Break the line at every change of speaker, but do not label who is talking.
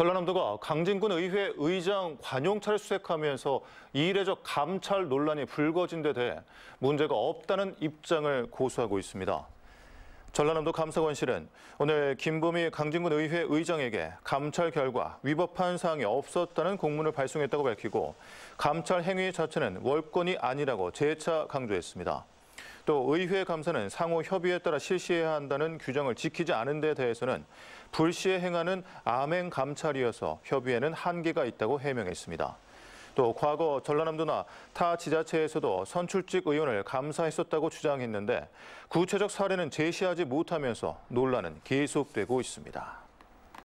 전라남도가 강진군 의회 의장 관용차를 수색하면서 이례적 감찰 논란이 불거진 데 대해 문제가 없다는 입장을 고수하고 있습니다. 전라남도 감사원실은 오늘 김범희 강진군 의회 의장에게 감찰 결과 위법한 사항이 없었다는 공문을 발송했다고 밝히고 감찰 행위 자체는 월권이 아니라고 재차 강조했습니다. 또 의회 감사는 상호 협의에 따라 실시해야 한다는 규정을 지키지 않은 데 대해서는 불시에 행하는 암행 감찰이어서 협의에는 한계가 있다고 해명했습니다. 또 과거 전라남도나 타 지자체에서도 선출직 의원을 감사했었다고 주장했는데 구체적 사례는 제시하지 못하면서 논란은 계속되고 있습니다.